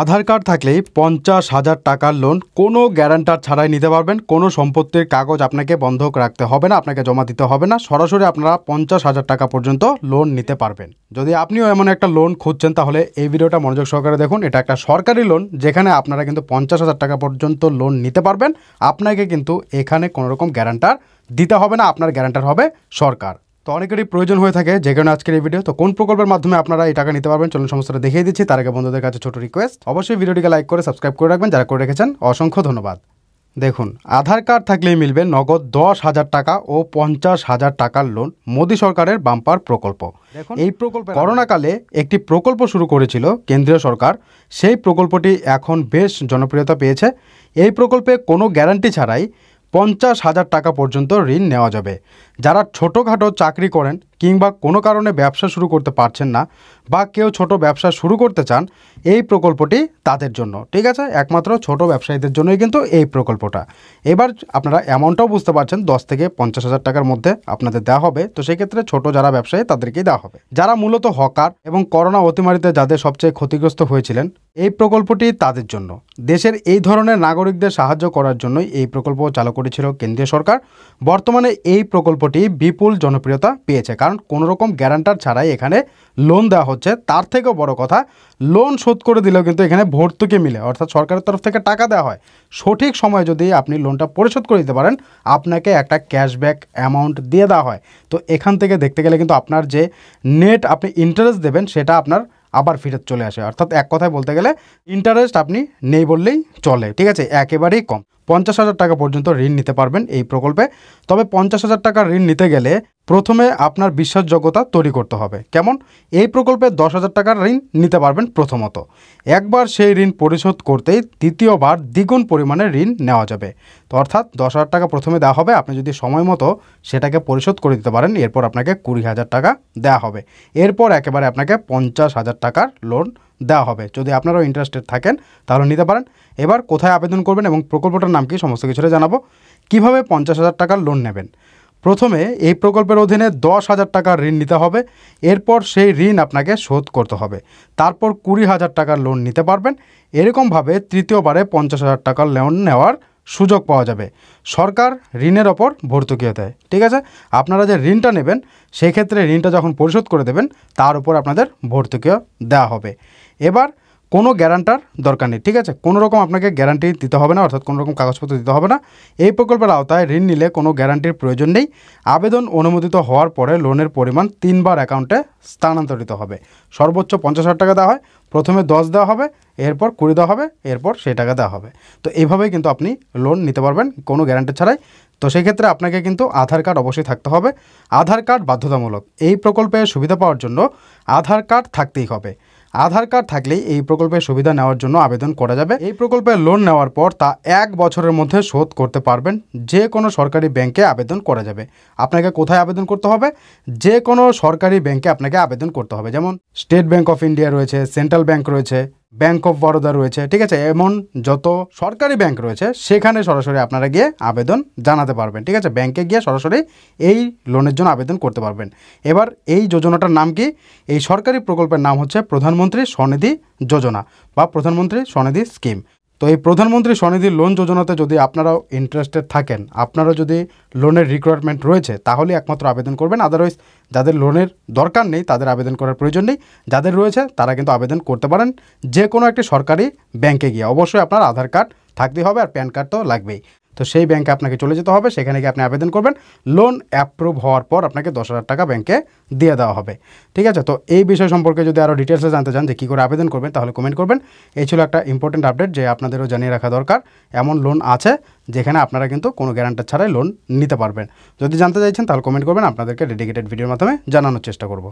আধার card থাকলে পঞ্চাশ হাজার টাকার লোন কোনো গ্যারান্টার ছাড়াই নিতে পারবেন কোনো সম্পত্তির কাগজ আপনাকে বন্ধক রাখতে হবে না আপনাকে জমা দিতে হবে না সরাসরি আপনারা পঞ্চাশ হাজার টাকা পর্যন্ত লোন নিতে পারবেন যদি আপনিও এমন একটা লোন খুঁজছেন তাহলে এই ভিডিওটা মনোযোগ সহকারে দেখুন এটা একটা সরকারি লোন যেখানে আপনারা কিন্তু পঞ্চাশ হাজার টাকা পর্যন্ত লোন নিতে পারবেন আপনাকে কিন্তু এখানে কোনোরকম গ্যারান্টার দিতে হবে না আপনার গ্যারান্টার হবে সরকার তো অনেকেরই প্রয়োজন হয়ে থাকে যে কারণে আজকের এই ভিডিও তো কোন প্রকল্পের মাধ্যমে আপনারা এই টাকা নিতে পারবেন চলুন সমস্যাটা দেখিয়ে দিচ্ছি তার আগে বন্ধুদের কাছে ছোট রিকোয়েস্ট অবশ্যই ভিডিওটিকে লাইক করে সাবস্ক্রাইব করে রাখবেন যারা করে রেখেছেন অসংখ্য ধন্যবাদ দেখুন আধার কার্ড থাকলেই মিলবে নগদ দশ হাজার টাকা ও পঞ্চাশ হাজার টাকার লোন মোদী সরকারের বাম্পার প্রকল্প এই প্রকল্প করোনাকালে একটি প্রকল্প শুরু করেছিল কেন্দ্রীয় সরকার সেই প্রকল্পটি এখন বেশ জনপ্রিয়তা পেয়েছে এই প্রকল্পে কোনো গ্যারান্টি ছাড়াই পঞ্চাশ হাজার টাকা পর্যন্ত ঋণ নেওয়া যাবে যারা ছোটোখাটো চাকরি করেন কিংবা কোনো কারণে ব্যবসা শুরু করতে পারছেন না বা কেউ ছোট ব্যবসা শুরু করতে চান এই প্রকল্পটি তাদের জন্য ঠিক আছে একমাত্র ছোট ব্যবসায়ীদের জন্যই কিন্তু এই প্রকল্পটা এবার আপনারা অ্যামাউন্টটাও বুঝতে পারছেন দশ থেকে পঞ্চাশ হাজার টাকার মধ্যে আপনাদের দেওয়া হবে তো সেক্ষেত্রে ছোট যারা ব্যবসায়ী তাদেরকেই দেওয়া হবে যারা মূলত হকার এবং করোনা অতিমারিতে যাদের সবচেয়ে ক্ষতিগ্রস্ত হয়েছিলেন এই প্রকল্পটি তাদের জন্য দেশের এই ধরনের নাগরিকদের সাহায্য করার জন্যই এই প্রকল্প চালু করেছিল কেন্দ্রীয় সরকার বর্তমানে এই প্রকল্পটি বিপুল জনপ্রিয়তা পেয়েছে কারণ কারণ কোনো রকম গ্যারান্টার ছাড়াই এখানে লোন দেওয়া হচ্ছে তার থেকেও বড় কথা লোন শোধ করে দিলেও কিন্তু এখানে ভর্তুকি মিলে অর্থাৎ সরকারের তরফ থেকে টাকা দেওয়া হয় সঠিক সময়ে যদি আপনি লোনটা পরিশোধ করে দিতে পারেন আপনাকে একটা ক্যাশব্যাক অ্যামাউন্ট দিয়ে দেওয়া হয় তো এখান থেকে দেখতে গেলে কিন্তু আপনার যে নেট আপনি ইন্টারেস্ট দেবেন সেটা আপনার আবার ফিরত চলে আসে অর্থাৎ এক কথায় বলতে গেলে ইন্টারেস্ট আপনি নেই বললেই চলে ঠিক আছে একেবারেই কম পঞ্চাশ হাজার টাকা পর্যন্ত ঋণ নিতে পারবেন এই প্রকল্পে তবে পঞ্চাশ হাজার টাকা ঋণ নিতে গেলে প্রথমে আপনার বিশ্বাসযোগ্যতা তৈরি করতে হবে কেমন এই প্রকল্পে দশ হাজার টাকার ঋণ নিতে পারবেন প্রথমত একবার সেই ঋণ পরিশোধ করতেই দ্বিতীয়বার দ্বিগুণ পরিমাণে ঋণ নেওয়া যাবে তো অর্থাৎ দশ হাজার টাকা প্রথমে দেওয়া হবে আপনি যদি সময় মতো সেটাকে পরিশোধ করে দিতে পারেন এরপর আপনাকে কুড়ি হাজার টাকা দেওয়া হবে এরপর একেবারে আপনাকে পঞ্চাশ হাজার টাকার লোন দেওয়া হবে যদি আপনারাও ইন্টারেস্টেড থাকেন তাহলে নিতে পারেন এবার কোথায় আবেদন করবেন এবং প্রকল্পটার নাম কি সমস্ত কিছুটা জানাবো কীভাবে পঞ্চাশ হাজার টাকার লোন নেবেন প্রথমে এই প্রকল্পের অধীনে দশ হাজার টাকার ঋণ নিতে হবে এরপর সেই ঋণ আপনাকে শোধ করতে হবে তারপর কুড়ি হাজার টাকার লোন নিতে পারবেন এরকমভাবে তৃতীয়বারে পঞ্চাশ হাজার টাকার লোন নেওয়ার সুযোগ পাওয়া যাবে সরকার ঋণের ওপর ভর্তুকিও দেয় ঠিক আছে আপনারা যে ঋণটা নেবেন সেক্ষেত্রে ঋণটা যখন পরিশোধ করে দেবেন তার উপর আপনাদের ভর্তুকিও দেওয়া হবে এবার কোনো গ্যারান্টার দরকার নেই ঠিক আছে কোনো রকম আপনাকে গ্যারান্টি দিতে হবে না অর্থাৎ কোনো রকম কাগজপত্র দিতে হবে না এই প্রকল্পের আওতায় ঋণ নিলে কোনো গ্যারান্টির প্রয়োজন নেই আবেদন অনুমোদিত হওয়ার পরে লোনের পরিমাণ তিনবার অ্যাকাউন্টে স্থানান্তরিত হবে সর্বোচ্চ পঞ্চাশ হাজার টাকা দেওয়া হয় প্রথমে দশ দেওয়া হবে এরপর কুড়ি দেওয়া হবে এরপর সেই টাকা দেওয়া হবে তো এইভাবেই কিন্তু আপনি লোন নিতে পারবেন কোনো গ্যারান্টি ছাড়াই তো সেই ক্ষেত্রে আপনাকে কিন্তু আধার কার্ড অবশ্যই থাকতে হবে আধার কার্ড বাধ্যতামূলক এই প্রকল্পে সুবিধা পাওয়ার জন্য আধার কার্ড থাকতেই হবে আধার কার্ড থাকলেই এই প্রকল্পের সুবিধা নেওয়ার জন্য আবেদন করা যাবে এই প্রকল্পের লোন নেওয়ার পর তা এক বছরের মধ্যে শোধ করতে পারবেন যে কোনো সরকারি ব্যাংকে আবেদন করা যাবে আপনাকে কোথায় আবেদন করতে হবে যে কোনো সরকারি ব্যাংকে আপনাকে আবেদন করতে হবে যেমন স্টেট ব্যাংক অফ ইন্ডিয়া রয়েছে সেন্ট্রাল ব্যাংক রয়েছে ব্যাঙ্ক অফ বরোদা রয়েছে ঠিক আছে এমন যত সরকারি ব্যাংক রয়েছে সেখানে সরাসরি আপনারা গিয়ে আবেদন জানাতে পারবেন ঠিক আছে ব্যাংকে গিয়ে সরাসরি এই লোনের জন্য আবেদন করতে পারবেন এবার এই যোজনাটার নাম কি এই সরকারি প্রকল্পের নাম হচ্ছে প্রধানমন্ত্রী স্বনিধি যোজনা বা প্রধানমন্ত্রী স্বনিধি স্কিম তো এই প্রধানমন্ত্রী স্বনিধি লোন যোজনাতে যদি আপনারাও ইন্টারেস্টেড থাকেন আপনারা যদি লোনের রিকোয়ারমেন্ট রয়েছে তাহলে একমাত্র আবেদন করবেন আদারওয়াইজ যাদের লোনের দরকার নেই তাদের আবেদন করার প্রয়োজন নেই যাদের রয়েছে তারা কিন্তু আবেদন করতে পারেন যে কোনো একটি সরকারি ব্যাংকে গিয়ে অবশ্যই আপনার আধার কার্ড থাকতে হবে আর প্যান কার্ড তো লাগবেই তো সেই ব্যাংকে আপনাকে চলে যেতে হবে সেখানে গিয়ে আপনি আবেদন করবেন লোন অ্যাপ্রুভ হওয়ার পর আপনাকে দশ হাজার টাকা ব্যাংকে দিয়ে দেওয়া হবে ঠিক আছে তো এই বিষয় সম্পর্কে যদি আরও ডিটেলসে জানতে চান যে কী করে আবেদন করবেন তাহলে কমেন্ট করবেন এই ছিল একটা ইম্পর্টেন্ট আপডেট যে আপনাদেরও জানিয়ে রাখা দরকার এমন লোন আছে যেখানে আপনারা কিন্তু কোনো গ্যারান্টার ছাড়াই লোন নিতে পারবেন যদি জানতে চাইছেন তাহলে কমেন্ট করবেন আপনাদেরকে ডেডিকেটেড ভিডিওর মাধ্যমে জানানোর চেষ্টা করব